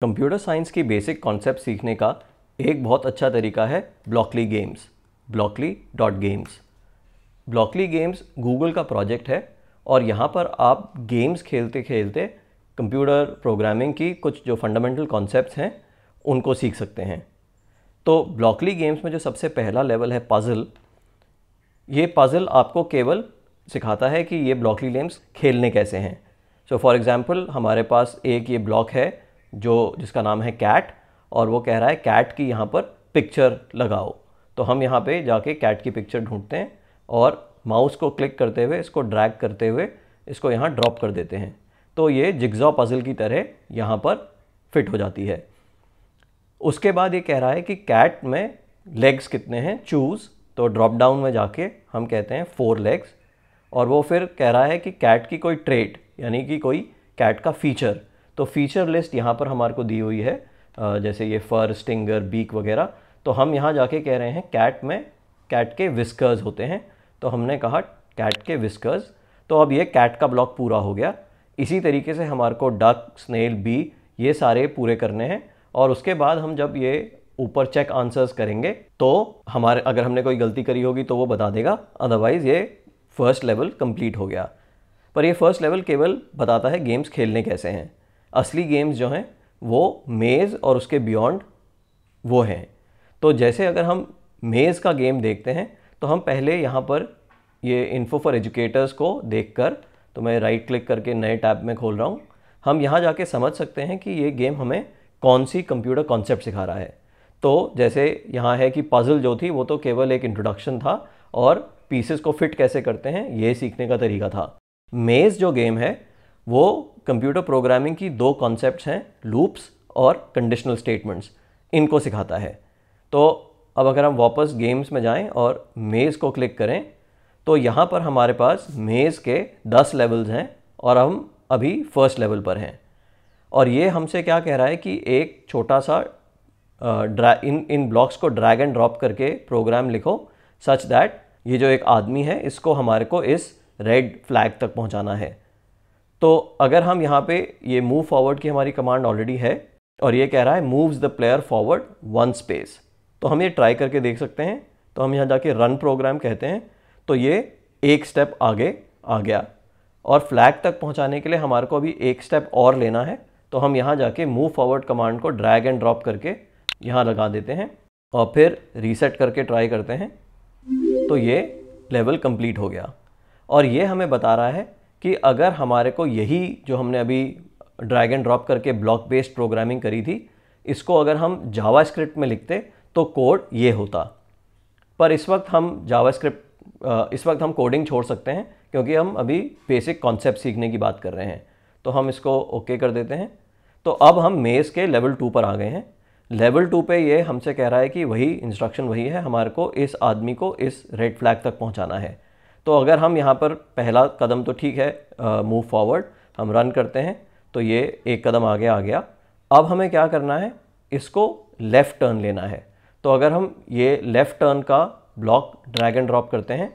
computer science की basic concept सीखने का एक बहुत अच्छा तरीका है Blockly games Blockly dot games Blockly games Google का प्रोजेक्ट है और यहाँ पर आप गेम्स खेलते खेलते कंप्यूटर प्रोग्रामिंग की कुछ जो फंडामेंटल कॉन्सेप्ट्स हैं उनको सीख सकते हैं तो ब्लॉकली गेम्स में जो सबसे पहला लेवल है पज़ल ये पज़ल आपको केवल सिखाता है कि ये ब्लॉकली गेम्स खेलने कैसे हैं सो फॉर एग्ज़ाम्पल हमारे पास एक ये ब्लॉक है जो जिसका नाम है कैट और वो कह रहा है कैट की यहाँ पर पिक्चर लगाओ तो हम यहाँ पे जाके कैट की पिक्चर ढूंढते हैं और माउस को क्लिक करते हुए इसको ड्रैग करते हुए इसको यहाँ ड्रॉप कर देते हैं तो ये जिग्जॉ पज़ल की तरह यहाँ पर फिट हो जाती है उसके बाद ये कह रहा है कि कैट में लेग्स कितने हैं चूज़ तो ड्रॉप डाउन में जाके हम कहते हैं फोर लेग्स और वो फिर कह रहा है कि कैट की कोई ट्रेट यानी कि कोई कैट का फीचर तो फीचर लिस्ट यहाँ पर हमारे को दी हुई है जैसे ये फर स्टिंगर बीक वगैरह तो हम यहाँ जाके कह रहे हैं कैट में कैट के विस्कर्स होते हैं तो हमने कहा कैट के विस्कर्स तो अब ये कैट का ब्लॉक पूरा हो गया इसी तरीके से हमारे को डक स्नेल बी ये सारे पूरे करने हैं और उसके बाद हम जब ये ऊपर चेक आंसर्स करेंगे तो हमारे अगर हमने कोई गलती करी होगी तो वो बता देगा अदरवाइज़ ये फर्स्ट लेवल कंप्लीट हो गया पर ये फर्स्ट लेवल केवल बताता है गेम्स खेलने कैसे हैं असली गेम्स जो हैं वो मेज़ और उसके बियॉन्ड वो हैं तो जैसे अगर हम मेज़ का गेम देखते हैं तो हम पहले यहाँ पर ये इन्फो फॉर एजुकेटर्स को देख कर तो मैं राइट क्लिक करके नए टैब में खोल रहा हूँ हम यहाँ जाके समझ सकते हैं कि ये गेम हमें कौन सी कंप्यूटर कॉन्सेप्ट सिखा रहा है तो जैसे यहाँ है कि पज़ल जो थी वो तो केवल एक इंट्रोडक्शन था और पीसेस को फिट कैसे करते हैं ये सीखने का तरीका था मेज़ जो गेम है वो कंप्यूटर प्रोग्रामिंग की दो कॉन्सेप्ट हैं लूप्स और कंडीशनल स्टेटमेंट्स इनको सिखाता है तो अब अगर हम वापस गेम्स में जाएं और मेज़ को क्लिक करें तो यहाँ पर हमारे पास मेज़ के 10 लेवल्स हैं और हम अभी फर्स्ट लेवल पर हैं और ये हमसे क्या कह रहा है कि एक छोटा सा ड्रा इन इन ब्लॉक्स को ड्रैग एंड ड्रॉप करके प्रोग्राम लिखो सच दैट ये जो एक आदमी है इसको हमारे को इस रेड फ्लैग तक पहुँचाना है तो अगर हम यहाँ पे ये मूव फॉरवर्ड की हमारी कमांड ऑलरेडी है और ये कह रहा है moves the player forward one space तो हम ये ट्राई करके देख सकते हैं तो हम यहाँ जाके रन प्रोग्राम कहते हैं तो ये एक स्टेप आगे आ गया और फ्लैग तक पहुँचाने के लिए हमारे को अभी एक स्टेप और लेना है तो हम यहाँ जाके मूव फॉरवर्ड कमांड को ड्रैग एंड ड्रॉप करके यहाँ लगा देते हैं और फिर रीसेट करके ट्राई करते हैं तो ये लेवल कंप्लीट हो गया और ये हमें बता रहा है कि अगर हमारे को यही जो हमने अभी ड्रैग एंड ड्रॉप करके ब्लॉक बेस्ड प्रोग्रामिंग करी थी इसको अगर हम जावास्क्रिप्ट में लिखते तो कोड ये होता पर इस वक्त हम जावास्क्रिप्ट इस वक्त हम कोडिंग छोड़ सकते हैं क्योंकि हम अभी बेसिक कॉन्सेप्ट सीखने की बात कर रहे हैं तो हम इसको ओके okay कर देते हैं तो अब हम मेज़ के लेवल टू पर आ गए हैं लेवल टू पे ये हमसे कह रहा है कि वही इंस्ट्रक्शन वही है हमारे को इस आदमी को इस रेड फ्लैग तक पहुंचाना है तो अगर हम यहाँ पर पहला कदम तो ठीक है मूव फॉरवर्ड हम रन करते हैं तो ये एक कदम आगे आ गया अब हमें क्या करना है इसको लेफ़्ट टर्न लेना है तो अगर हम ये लेफ़्ट टर्न का ब्लॉक ड्रैग एंड ड्रॉप करते हैं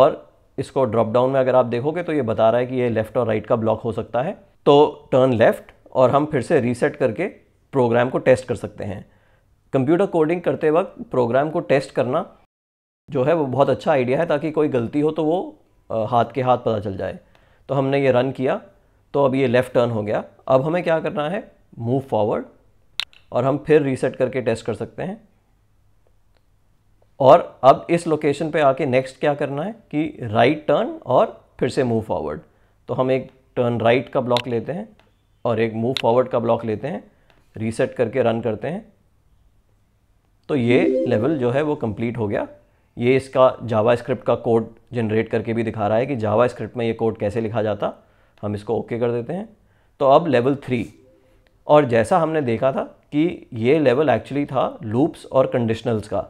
और इसको ड्रॉप डाउन में अगर आप देखोगे तो ये बता रहा है कि ये लेफ़्ट और राइट right का ब्लॉक हो सकता है तो टर्न लेफ़्ट और हम फिर से रीसेट करके प्रोग्राम को टेस्ट कर सकते हैं कंप्यूटर कोडिंग करते वक्त प्रोग्राम को टेस्ट करना जो है वो बहुत अच्छा आइडिया है ताकि कोई गलती हो तो वो हाथ के हाथ पता चल जाए तो हमने ये रन किया तो अब ये लेफ़्ट टर्न हो गया अब हमें क्या करना है मूव फॉरवर्ड और हम फिर रीसेट करके टेस्ट कर सकते हैं और अब इस लोकेशन पे आके नेक्स्ट क्या करना है कि राइट टर्न और फिर से मूव फॉरवर्ड तो हम एक टर्न राइट का ब्लॉक लेते हैं और एक मूव फॉरवर्ड का ब्लॉक लेते हैं रीसेट करके रन करते हैं तो ये लेवल जो है वो कंप्लीट हो गया ये इसका जावा स्क्रिप्ट का कोड जनरेट करके भी दिखा रहा है कि जावा स्क्रिप्ट में ये कोड कैसे लिखा जाता हम इसको ओके okay कर देते हैं तो अब लेवल थ्री और जैसा हमने देखा था कि ये लेवल एक्चुअली था लूप्स और कंडीशनल्स का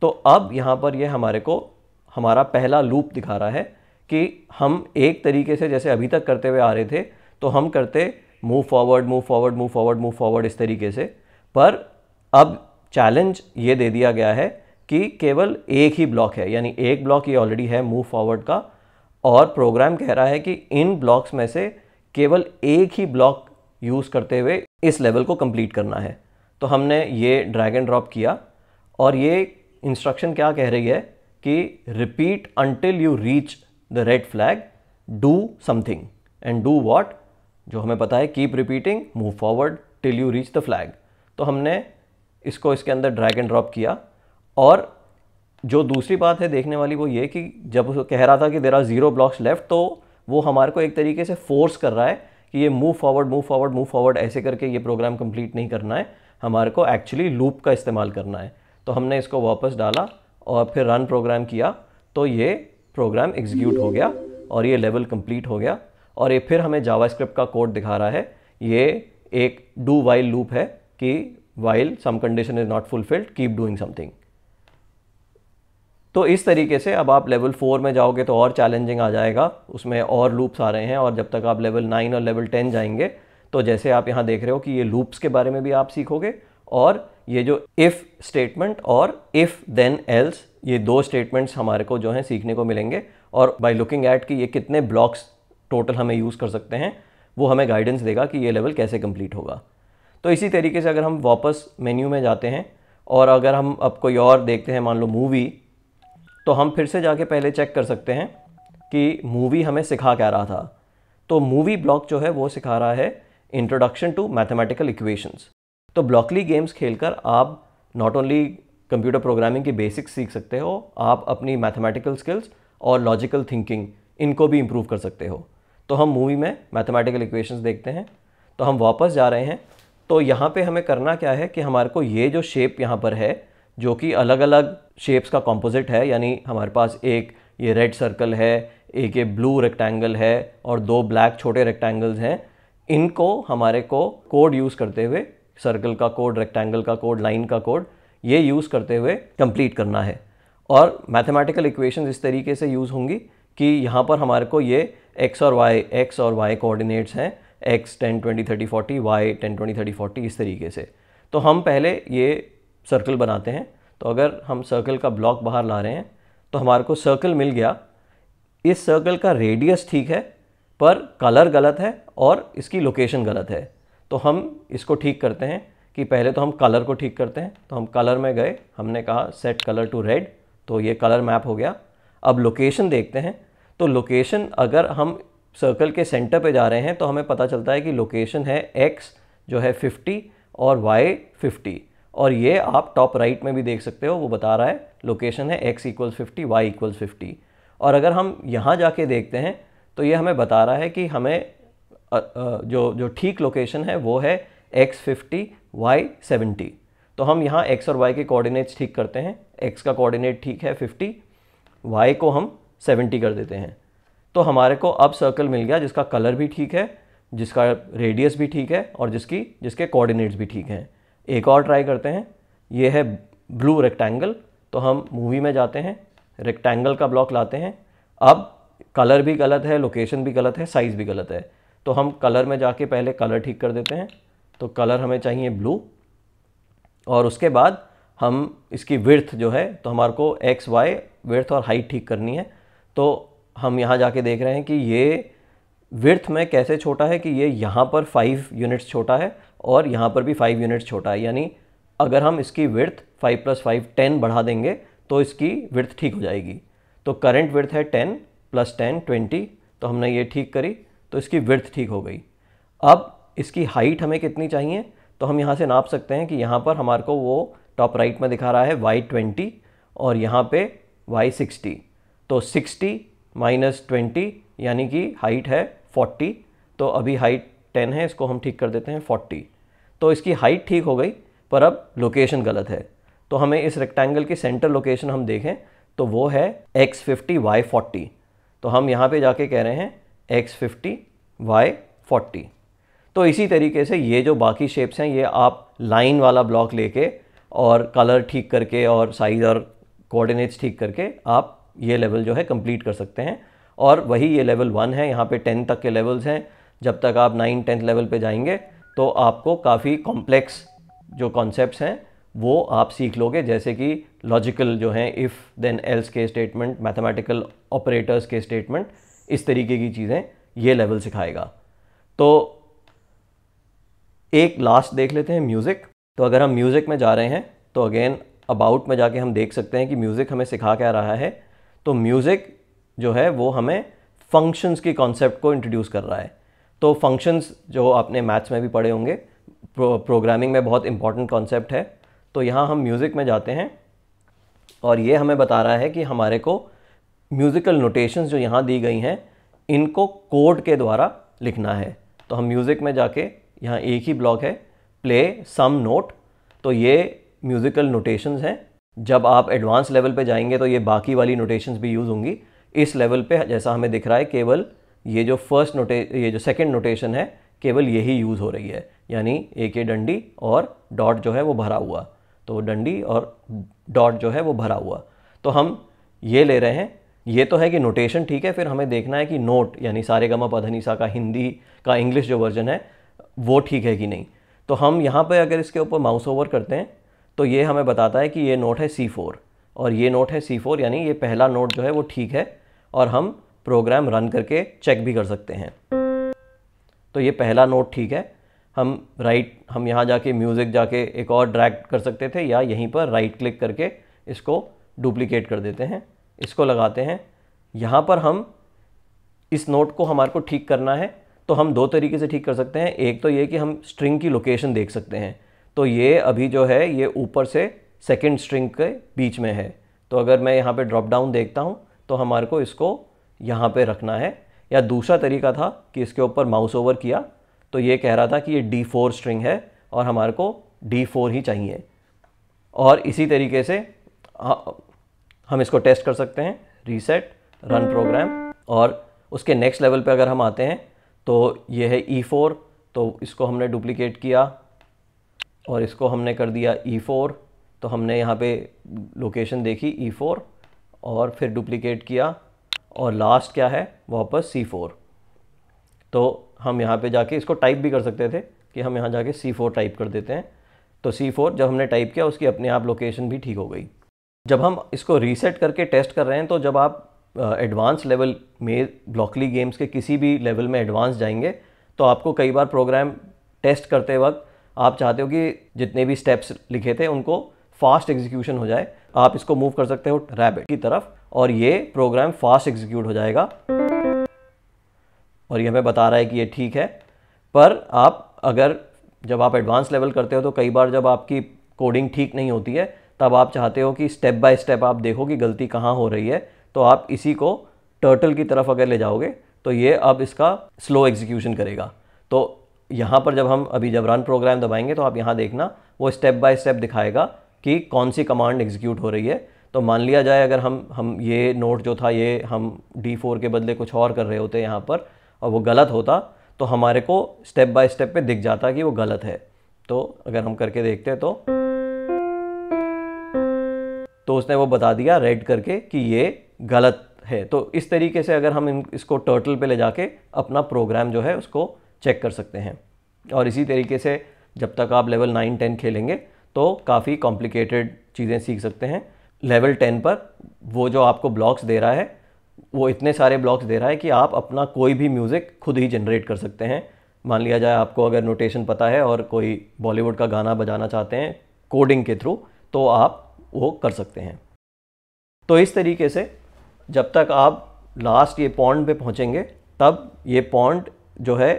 तो अब यहाँ पर ये हमारे को हमारा पहला लूप दिखा रहा है कि हम एक तरीके से जैसे अभी तक करते हुए आ रहे थे तो हम करते move forward move forward move forward move forward इस तरीके से पर अब चैलेंज ये दे दिया गया है कि केवल एक ही ब्लॉक है यानी एक ब्लॉक ये ऑलरेडी है मूव फॉरवर्ड का और प्रोग्राम कह रहा है कि इन ब्लॉक्स में से केवल एक ही ब्लॉक यूज़ करते हुए इस लेवल को कंप्लीट करना है तो हमने ये ड्रैग एंड ड्रॉप किया और ये इंस्ट्रक्शन क्या कह रही है कि repeat until you reach the red flag do something and do what जो हमें पता है keep repeating move forward till you reach the flag तो हमने इसको इसके अंदर ड्रैग एंड ड्रॉप किया और जो दूसरी बात है देखने वाली वो ये कि जब कह रहा था कि there are zero blocks left तो वो हमारे को एक तरीके से फोर्स कर रहा है कि ये move forward move forward move forward ऐसे करके ये प्रोग्राम कंप्लीट नहीं करना है हमारे को एक्चुअली लूप का इस्तेमाल करना है तो हमने इसको वापस डाला और फिर रन प्रोग्राम किया तो ये प्रोग्राम एग्जीक्यूट हो गया और ये लेवल कंप्लीट हो गया और ये फिर हमें जावास्क्रिप्ट का कोड दिखा रहा है ये एक डू वाइल लूप है कि while some condition is not fulfilled keep doing something तो इस तरीके से अब आप लेवल फोर में जाओगे तो और चैलेंजिंग आ जाएगा उसमें और लूप्स आ रहे हैं और जब तक आप लेवल नाइन और लेवल टेन जाएंगे तो जैसे आप यहाँ देख रहे हो कि ये लूप्स के बारे में भी आप सीखोगे और ये जो इफ़ स्टेटमेंट और इफ़ देन एल्स ये दो स्टेटमेंट्स हमारे को जो हैं सीखने को मिलेंगे और बाई लुकिंग एट कि ये कितने ब्लॉक्स टोटल हमें यूज़ कर सकते हैं वो हमें गाइडेंस देगा कि ये लेवल कैसे कंप्लीट होगा तो इसी तरीके से अगर हम वापस मेन्यू में जाते हैं और अगर हम अब कोई और देखते हैं मान लो मूवी तो हम फिर से जाके पहले चेक कर सकते हैं कि मूवी हमें सिखा क्या रहा था तो मूवी ब्लॉक जो है वो सिखा रहा है इंट्रोडक्शन टू मैथमेटिकल इक्वेशंस तो ब्लॉकली गेम्स खेलकर आप नॉट ओनली कंप्यूटर प्रोग्रामिंग की बेसिक्स सीख सकते हो आप अपनी मैथमेटिकल स्किल्स और लॉजिकल थिंकिंग इनको भी इम्प्रूव कर सकते हो तो हम मूवी में मैथमेटिकल इक्वेशंस देखते हैं तो हम वापस जा रहे हैं तो यहाँ पे हमें करना क्या है कि हमारे को ये जो शेप यहाँ पर है जो कि अलग अलग शेप्स का कॉम्पोजिट है यानी हमारे पास एक ये रेड सर्कल है एक ये ब्लू रेक्टेंगल है और दो ब्लैक छोटे रेक्टेंगल्स हैं इनको हमारे को कोड यूज़ करते हुए सर्कल का कोड रेक्टेंगल का कोड लाइन का कोड ये यूज़ करते हुए कंप्लीट करना है और मैथमेटिकल इक्वेशन इस तरीके से यूज़ होंगी कि यहाँ पर हमारे को ये एक्स और वाई एक्स और वाई कोऑर्डिनेट्स हैं X ten twenty thirty forty Y ten twenty thirty forty इस तरीके से तो हम पहले ये सर्कल बनाते हैं तो अगर हम सर्कल का ब्लॉक बाहर ला रहे हैं तो हमारे को सर्कल मिल गया इस सर्कल का रेडियस ठीक है पर कलर गलत है और इसकी लोकेशन गलत है तो हम इसको ठीक करते हैं कि पहले तो हम कलर को ठीक करते हैं तो हम कलर में गए हमने कहा सेट कलर टू रेड तो ये कलर मैप हो गया अब लोकेशन देखते हैं तो लोकेशन अगर हम सर्कल के सेंटर पे जा रहे हैं तो हमें पता चलता है कि लोकेशन है एक्स जो है 50 और वाई और ये आप टॉप राइट में भी देख सकते हो वो बता रहा है लोकेशन है X equals fifty Y equals fifty और अगर हम यहाँ जाके देखते हैं तो ये हमें बता रहा है कि हमें जो जो ठीक लोकेशन है वो है एक्स फिफ्टी वाई सेवेंटी तो हम यहाँ एक्स और वाई के कोऑर्डिनेट्स ठीक करते हैं एक्स का कोऑर्डिनेट ठीक है फिफ्टी वाई को हम सेवेंटी कर देते हैं तो हमारे को अब सर्कल मिल गया जिसका कलर भी ठीक है जिसका रेडियस भी ठीक है और जिसकी जिसके कोऑर्डिनेट्स भी ठीक हैं एक और ट्राई करते हैं ये है ब्लू रेक्टेंगल तो हम मूवी में जाते हैं रेक्टेंगल का ब्लॉक लाते हैं अब कलर भी गलत है लोकेशन भी गलत है साइज़ भी गलत है तो हम कलर में जाके पहले कलर ठीक कर देते हैं तो कलर हमें चाहिए ब्लू और उसके बाद हम इसकी विर्थ जो है तो हमारे को एक्स वाई विर्थ और हाइट ठीक करनी है तो हम यहाँ जाके देख रहे हैं कि ये विर्थ में कैसे छोटा है कि ये यहाँ पर फाइव यूनिट्स छोटा है और यहाँ पर भी फाइव यूनिट्स छोटा है यानी अगर हम इसकी width five plus five ten बढ़ा देंगे तो इसकी विर्थ ठीक हो जाएगी तो करंट विर्थ है टेन प्लस टेन ट्वेंटी तो हमने ये ठीक करी तो इसकी विर्थ ठीक हो गई अब इसकी हाइट हमें कितनी चाहिए तो हम यहाँ से नाप सकते हैं कि यहाँ पर हमारे को वो टॉप राइट में दिखा रहा है वाई ट्वेंटी और यहाँ पे वाई सिक्सटी तो सिक्सटी माइनस ट्वेंटी यानी कि हाइट है फोर्टी तो अभी हाइट टेन है इसको हम ठीक कर देते हैं फोर्टी तो इसकी हाइट ठीक हो गई पर अब लोकेशन गलत है तो हमें इस रेक्टेंगल की सेंटर लोकेशन हम देखें तो वो है एक्स फिफ्टी वाई तो हम यहाँ पे जाके कह रहे हैं एक्स फिफ्टी वाई फोर्टी तो इसी तरीके से ये जो बाकी शेप्स हैं ये आप लाइन वाला ब्लॉक लेके और कलर ठीक करके और साइज़ और कोऑर्डिनेट्स ठीक करके आप ये लेवल जो है कंप्लीट कर सकते हैं और वही ये लेवल वन है यहाँ पे टेन तक के लेवल्स हैं जब तक आप नाइन टेंथ लेवल पे जाएंगे तो आपको काफ़ी कॉम्प्लेक्स जो कॉन्सेप्ट हैं वो आप सीख लोगे जैसे कि लॉजिकल जो हैं इफ़ देन एल्स के स्टेटमेंट मैथमेटिकल ऑपरेटर्स के स्टेटमेंट इस तरीके की चीज़ें ये लेवल सिखाएगा तो एक लास्ट देख लेते हैं म्यूज़िक तो अगर हम म्यूज़िक में जा रहे हैं तो अगेन अबाउट में जाके हम देख सकते हैं कि म्यूज़िक हमें सिखा क्या रहा है तो म्यूज़िक जो है वो हमें फंक्शंस की कॉन्सेप्ट को इंट्रोड्यूस कर रहा है तो फंक्शंस जो आपने मैथ्स में भी पढ़े होंगे प्रो, प्रोग्रामिंग में बहुत इंपॉर्टेंट कॉन्सेप्ट है तो यहाँ हम म्यूज़िक में जाते हैं और ये हमें बता रहा है कि हमारे को म्यूज़िकल नोटेशंस जो यहाँ दी गई हैं इनको कोड के द्वारा लिखना है तो हम म्यूज़िक में जाके यहाँ एक ही ब्लॉक है प्ले सम नोट तो ये म्यूज़िकल नोटेशंस हैं जब आप एडवांस लेवल पे जाएंगे तो ये बाकी वाली नोटेशंस भी यूज़ होंगी इस लेवल पे जैसा हमें दिख रहा है केवल ये जो फर्स्ट नोटे ये जो सेकेंड नोटेशन है केवल यही यूज़ हो रही है यानी एक के डंडी और डॉट जो है वो भरा हुआ तो डंडी और डॉट जो है वो भरा हुआ तो हम ये ले रहे हैं ये तो है कि नोटेशन ठीक है फिर हमें देखना है कि नोट यानी सारे गमा पधनीसा का हिंदी का इंग्लिश जो वर्जन है वो ठीक है कि नहीं तो हम यहाँ पर अगर इसके ऊपर माउस ओवर करते हैं तो ये हमें बताता है कि ये नोट है सी फोर और ये नोट है सी फोर यानी ये पहला नोट जो है वो ठीक है और हम प्रोग्राम रन करके चेक भी कर सकते हैं तो ये पहला नोट ठीक है हम राइट हम यहाँ जाके म्यूज़िक जाके एक और ड्रैग कर सकते थे या यहीं पर राइट क्लिक करके इसको डुप्लीकेट कर देते हैं इसको लगाते हैं यहाँ पर हम इस नोट को हमारे को ठीक करना है तो हम दो तरीके से ठीक कर सकते हैं एक तो ये कि हम स्ट्रिंग की लोकेशन देख सकते हैं तो ये अभी जो है ये ऊपर से सेकेंड स्ट्रिंग के बीच में है तो अगर मैं यहाँ पर ड्रॉप डाउन देखता हूँ तो हमारे को इसको यहाँ पे रखना है या दूसरा तरीका था कि इसके ऊपर माउस ओवर किया तो ये कह रहा था कि ये डी फोर स्ट्रिंग है और हमारे को डी फोर ही चाहिए और इसी तरीके से हम इसको टेस्ट कर सकते हैं रीसेट रन प्रोग्राम और उसके नेक्स्ट लेवल पे अगर हम आते हैं तो ये है ई e फोर तो इसको हमने डुप्लीकेट किया और इसको हमने कर दिया ई e फोर तो हमने यहाँ पे लोकेशन देखी ई e फोर और फिर डुप्लीकेट किया और लास्ट क्या है वापस सी फोर तो हम यहाँ पे जाके इसको टाइप भी कर सकते थे कि हम यहाँ जाके सी फोर टाइप कर देते हैं तो सी फोर जब हमने टाइप किया उसकी अपने आप लोकेशन भी ठीक हो गई जब हम इसको रीसेट करके टेस्ट कर रहे हैं तो जब आप एडवांस लेवल में ब्लॉकली गेम्स के किसी भी लेवल में एडवांस जाएंगे तो आपको कई बार प्रोग्राम टेस्ट करते वक्त आप चाहते हो कि जितने भी स्टेप्स लिखे थे उनको फास्ट एग्जीक्यूशन हो जाए आप इसको मूव कर सकते हो रैबिट की तरफ और ये प्रोग्राम फास्ट एग्जीक्यूट हो जाएगा और ये हमें बता रहा है कि ये ठीक है पर आप अगर जब आप एडवांस लेवल करते हो तो कई बार जब आपकी कोडिंग ठीक नहीं होती है तब आप चाहते हो कि स्टेप बाय स्टेप आप देखो कि गलती कहाँ हो रही है तो आप इसी को टर्टल की तरफ अगर ले जाओगे तो ये अब इसका स्लो एग्जीक्यूशन करेगा तो यहाँ पर जब हम अभी जब रन प्रोग्राम दबाएंगे तो आप यहाँ देखना वो स्टेप बाय स्टेप दिखाएगा कि कौन सी कमांड एग्जीक्यूट हो रही है तो मान लिया जाए अगर हम हम ये नोट जो था ये हम डी फोर के बदले कुछ और कर रहे होते यहाँ पर और वो गलत होता तो हमारे को स्टेप बाय स्टेप पे दिख जाता कि वो गलत है तो अगर हम करके देखते हैं तो तो उसने वो बता दिया रेड करके कि ये गलत है तो इस तरीके से अगर हम इन इसको टर्टल पे ले जाके अपना प्रोग्राम जो है उसको चेक कर सकते हैं और इसी तरीके से जब तक आप लेवल नाइन टेन खेलेंगे तो काफ़ी कॉम्प्लिकेटेड चीज़ें सीख सकते हैं लेवल टेन पर वो जो आपको ब्लॉक्स दे रहा है वो इतने सारे ब्लॉक्स दे रहा है कि आप अपना कोई भी म्यूज़िक खुद ही जनरेट कर सकते हैं मान लिया जाए आपको अगर नोटेशन पता है और कोई बॉलीवुड का गाना बजाना चाहते हैं कोडिंग के थ्रू तो आप वो कर सकते हैं तो इस तरीके से जब तक आप लास्ट ये पॉइंट पे पहुँचेंगे तब ये पॉइंट जो है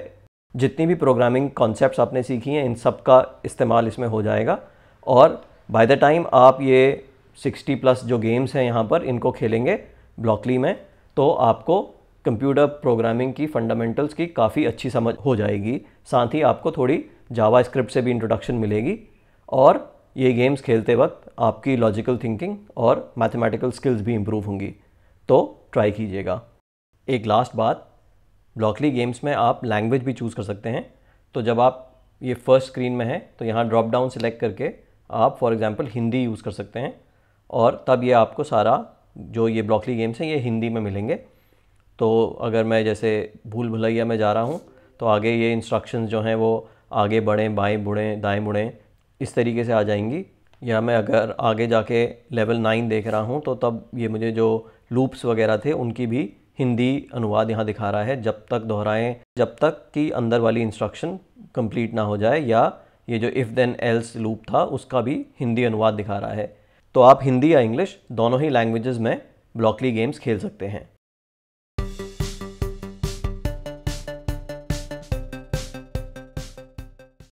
जितनी भी प्रोग्रामिंग कॉन्सेप्ट्स आपने सीखी हैं इन सब का इस्तेमाल इसमें हो जाएगा और बाय द टाइम आप ये 60 प्लस जो गेम्स हैं यहाँ पर इनको खेलेंगे ब्लॉकली में तो आपको कंप्यूटर प्रोग्रामिंग की फंडामेंटल्स की काफ़ी अच्छी समझ हो जाएगी साथ ही आपको थोड़ी जावा स्क्रिप्ट से भी इंट्रोडक्शन मिलेगी और ये गेम्स खेलते वक्त आपकी लॉजिकल थिंकिंग और मैथमेटिकल स्किल्स भी इम्प्रूव होंगी तो ट्राई कीजिएगा एक लास्ट बात ब्लॉकली गेम्स में आप लैंग्वेज भी चूज़ कर सकते हैं तो जब आप ये फर्स्ट स्क्रीन में हैं तो यहाँ ड्रॉप डाउन सेलेक्ट करके आप फॉर एग्ज़ाम्पल हिंदी यूज़ कर सकते हैं और तब ये आपको सारा जो ये ब्लॉकली गेम्स हैं ये हिंदी में मिलेंगे तो अगर मैं जैसे भूल भुलैया में जा रहा हूँ तो आगे ये इंस्ट्रक्शंस जो हैं वो आगे बढ़ें बाएं बुढ़ें दाएं बुढ़ें इस तरीके से आ जाएंगी या मैं अगर आगे जाके लेवल नाइन देख रहा हूँ तो तब ये मुझे जो लूप्स वगैरह थे उनकी भी हिंदी अनुवाद यहाँ दिखा रहा है जब तक दोहराएं जब तक कि अंदर वाली इंस्ट्रक्शन कंप्लीट ना हो जाए या ये जो इफ़ देन एल्स लूप था उसका भी हिंदी अनुवाद दिखा रहा है तो आप हिंदी या इंग्लिश दोनों ही लैंग्वेजेस में ब्लॉकली गेम्स खेल सकते हैं